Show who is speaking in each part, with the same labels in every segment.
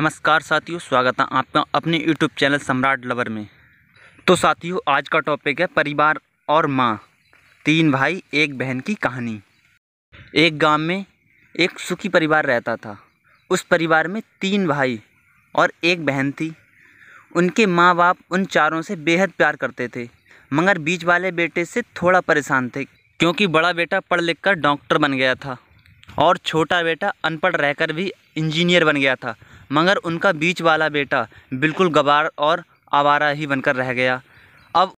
Speaker 1: नमस्कार साथियों स्वागत है आपका अपने यूट्यूब चैनल सम्राट लवर में तो साथियों आज का टॉपिक है परिवार और माँ तीन भाई एक बहन की कहानी एक गांव में एक सुखी परिवार रहता था उस परिवार में तीन भाई और एक बहन थी उनके माँ बाप उन चारों से बेहद प्यार करते थे मगर बीच वाले बेटे से थोड़ा परेशान थे क्योंकि बड़ा बेटा पढ़ लिख कर डॉक्टर बन गया था और छोटा बेटा अनपढ़ रहकर भी इंजीनियर बन गया था मगर उनका बीच वाला बेटा बिल्कुल गबार और आवारा ही बनकर रह गया अब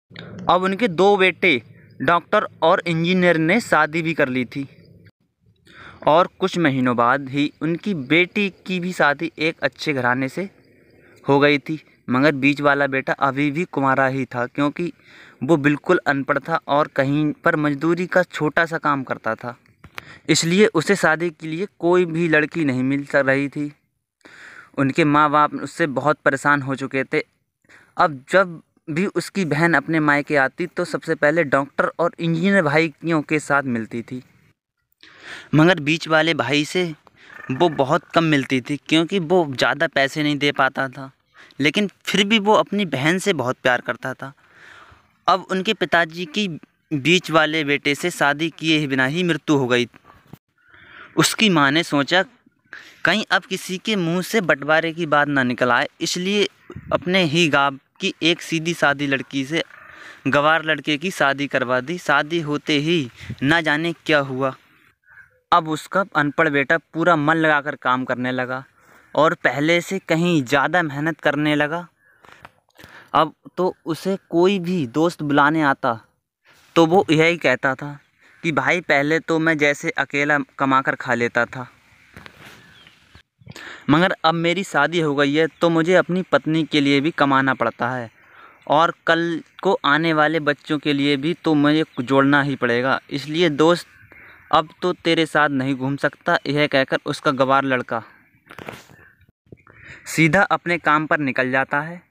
Speaker 1: अब उनके दो बेटे डॉक्टर और इंजीनियर ने शादी भी कर ली थी और कुछ महीनों बाद ही उनकी बेटी की भी शादी एक अच्छे घराने से हो गई थी मगर बीच वाला बेटा अभी भी कुमारा ही था क्योंकि वो बिल्कुल अनपढ़ था और कहीं पर मजदूरी का छोटा सा काम करता था इसलिए उसे शादी के लिए कोई भी लड़की नहीं मिल रही थी उनके माँ बाप उससे बहुत परेशान हो चुके थे अब जब भी उसकी बहन अपने मायके आती तो सबसे पहले डॉक्टर और इंजीनियर भाइयों के साथ मिलती थी मगर बीच वाले भाई से वो बहुत कम मिलती थी क्योंकि वो ज़्यादा पैसे नहीं दे पाता था लेकिन फिर भी वो अपनी बहन से बहुत प्यार करता था अब उनके पिताजी की बीच वाले बेटे से शादी किए बिना ही मृत्यु हो गई उसकी माँ ने सोचा कहीं अब किसी के मुंह से बंटवारे की बात ना निकल आए इसलिए अपने ही गाँव की एक सीधी सादी लड़की से गवार लड़के की शादी करवा दी शादी होते ही ना जाने क्या हुआ अब उसका अनपढ़ बेटा पूरा मन लगाकर काम करने लगा और पहले से कहीं ज़्यादा मेहनत करने लगा अब तो उसे कोई भी दोस्त बुलाने आता तो वो यही कहता था कि भाई पहले तो मैं जैसे अकेला कमा कर खा लेता था मगर अब मेरी शादी हो गई है तो मुझे अपनी पत्नी के लिए भी कमाना पड़ता है और कल को आने वाले बच्चों के लिए भी तो मुझे जोड़ना ही पड़ेगा इसलिए दोस्त अब तो तेरे साथ नहीं घूम सकता यह कहकर उसका गवार लड़का सीधा अपने काम पर निकल जाता है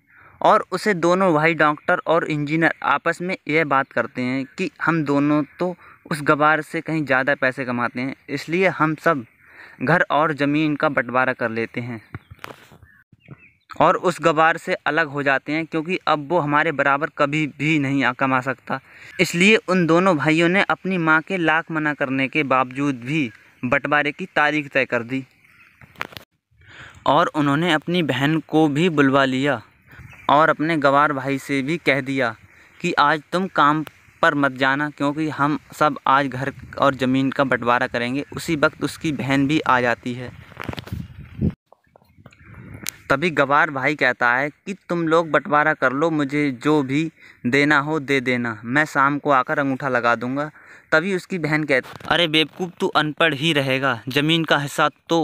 Speaker 1: और उसे दोनों भाई डॉक्टर और इंजीनियर आपस में यह बात करते हैं कि हम दोनों तो उस गवार से कहीं ज़्यादा पैसे कमाते हैं इसलिए हम सब घर और ज़मीन का बंटवारा कर लेते हैं और उस गवार से अलग हो जाते हैं क्योंकि अब वो हमारे बराबर कभी भी नहीं आ कमा सकता इसलिए उन दोनों भाइयों ने अपनी माँ के लाख मना करने के बावजूद भी बंटवारे की तारीख तय कर दी और उन्होंने अपनी बहन को भी बुलवा लिया और अपने गवार भाई से भी कह दिया कि आज तुम काम पर मत जाना क्योंकि हम सब आज घर और ज़मीन का बंटवारा करेंगे उसी वक्त उसकी बहन भी आ जाती है तभी गवार भाई कहता है कि तुम लोग बंटवारा कर लो मुझे जो भी देना हो दे देना मैं शाम को आकर अंगूठा लगा दूंगा तभी उसकी बहन कहती अरे बेवकूफ़ तू अनपढ़ ही रहेगा ज़मीन का हिस्सा तो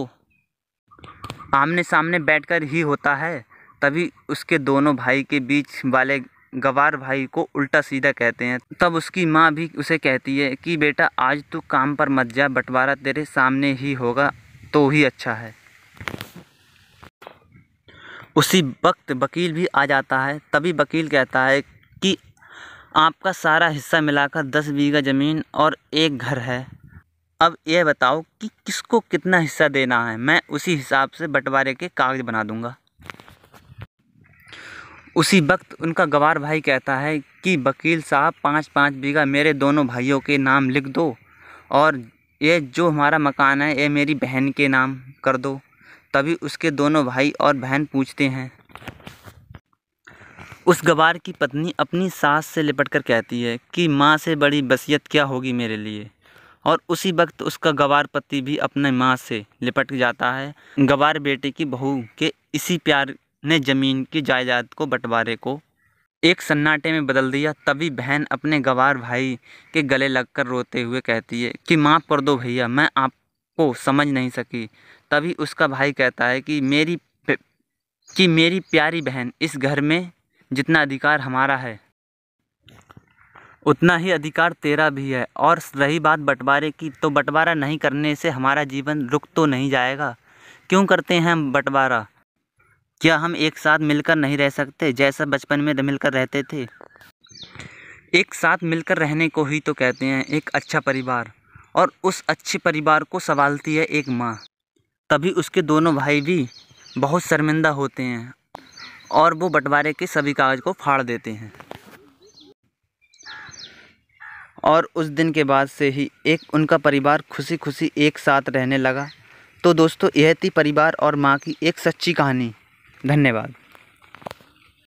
Speaker 1: आमने सामने बैठकर ही होता है तभी उसके दोनों भाई के बीच वाले गवार भाई को उल्टा सीधा कहते हैं तब उसकी माँ भी उसे कहती है कि बेटा आज तू काम पर मत जा बंटवारा तेरे सामने ही होगा तो ही अच्छा है उसी वक्त वकील भी आ जाता है तभी वकील कहता है कि आपका सारा हिस्सा मिलाकर दस बीघा ज़मीन और एक घर है अब यह बताओ कि किसको कितना हिस्सा देना है मैं उसी हिसाब से बंटवारे के कागज़ बना दूंगा उसी वक्त उनका गवार भाई कहता है कि वकील साहब पाँच पाँच बीघा मेरे दोनों भाइयों के नाम लिख दो और ये जो हमारा मकान है ये मेरी बहन के नाम कर दो तभी उसके दोनों भाई और बहन पूछते हैं उस गवार की पत्नी अपनी सास से लिपट कर कहती है कि माँ से बड़ी बसीयत क्या होगी मेरे लिए और उसी वक्त उसका गवार पति भी अपने माँ से लिपट जाता है गवार बेटे की बहू के इसी प्यार ने जमीन की जायदाद को बंटवारे को एक सन्नाटे में बदल दिया तभी बहन अपने गवार भाई के गले लगकर रोते हुए कहती है कि माफ़ कर दो भैया मैं आपको समझ नहीं सकी तभी उसका भाई कहता है कि मेरी कि मेरी प्यारी बहन इस घर में जितना अधिकार हमारा है उतना ही अधिकार तेरा भी है और रही बात बंटवारे की तो बंटवारा नहीं करने से हमारा जीवन रुक तो नहीं जाएगा क्यों करते हैं हम बंटवारा क्या हम एक साथ मिलकर नहीं रह सकते जैसा बचपन में मिलकर रहते थे एक साथ मिलकर रहने को ही तो कहते हैं एक अच्छा परिवार और उस अच्छे परिवार को संभालती है एक माँ तभी उसके दोनों भाई भी बहुत शर्मिंदा होते हैं और वो बंटवारे के सभी कागज़ को फाड़ देते हैं और उस दिन के बाद से ही एक उनका परिवार खुशी खुशी एक साथ रहने लगा तो दोस्तों यह थी परिवार और माँ की एक सच्ची कहानी धन्यवाद